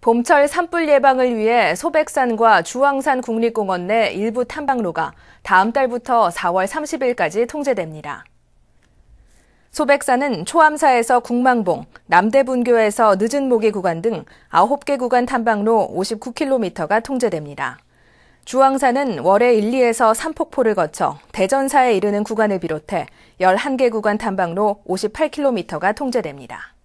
봄철 산불 예방을 위해 소백산과 주황산 국립공원 내 일부 탐방로가 다음 달부터 4월 30일까지 통제됩니다. 소백산은 초암사에서 국망봉, 남대분교에서 늦은 모기 구간 등 9개 구간 탐방로 59km가 통제됩니다. 주황산은 월에 1, 2에서 3폭포를 거쳐 대전사에 이르는 구간을 비롯해 11개 구간 탐방로 58km가 통제됩니다.